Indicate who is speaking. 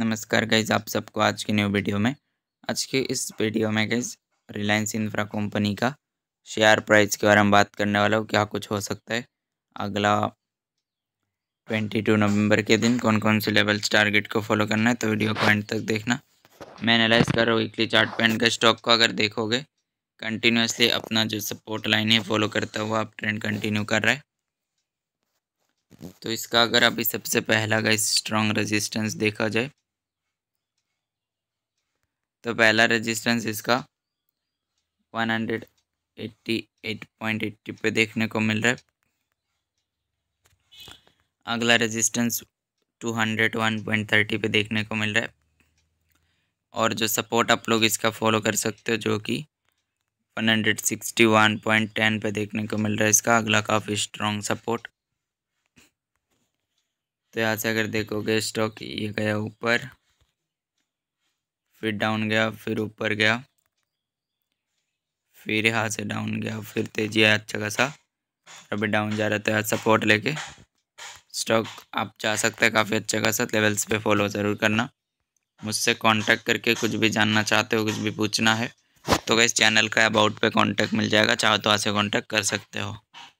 Speaker 1: नमस्कार गाइज आप सबको आज के न्यू वीडियो में आज के इस वीडियो में गाइज रिलायंस इंफ्रा कंपनी का शेयर प्राइस के बारे में बात करने वाला हूँ क्या कुछ हो सकता है अगला ट्वेंटी टू नवम्बर के दिन कौन कौन से लेवल्स टारगेट को फॉलो करना है तो वीडियो को एंड तक देखना मैं एनालाइज कर रहा हूँ वीकली चार्ट पेंट का स्टॉक को अगर देखोगे कंटिन्यूसली अपना जो सपोर्ट लाइन है फॉलो करता हुआ आप ट्रेंड कंटिन्यू कर रहा है तो इसका अगर अभी सबसे पहला का स्ट्रॉन्ग रेजिस्टेंस देखा जाए तो पहला रेजिस्टेंस इसका one hundred eighty eight point eighty पे देखने को मिल रहा है अगला resistance two hundred one point thirty पे देखने को मिल रहा है और जो सपोर्ट आप लोग इसका फॉलो कर सकते हो जो कि one hundred sixty one point ten पे देखने को मिल रहा है इसका अगला काफ़ी स्ट्रॉन्ग सपोर्ट तो यहाँ से अगर देखोगे स्टॉक ये गया ऊपर फिर डाउन गया फिर ऊपर गया फिर यहाँ से डाउन गया फिर तेजी आया अच्छा खासा अभी डाउन जा रहा था यहाँ सपोर्ट लेके स्टॉक आप जा सकते हैं काफ़ी अच्छा खासा लेवल्स पे फॉलो ज़रूर करना मुझसे कांटेक्ट करके कुछ भी जानना चाहते हो कुछ भी पूछना है तो इस चैनल का अबाउट पे कांटेक्ट मिल जाएगा चाहो तो वहाँ से कांटेक्ट कर सकते हो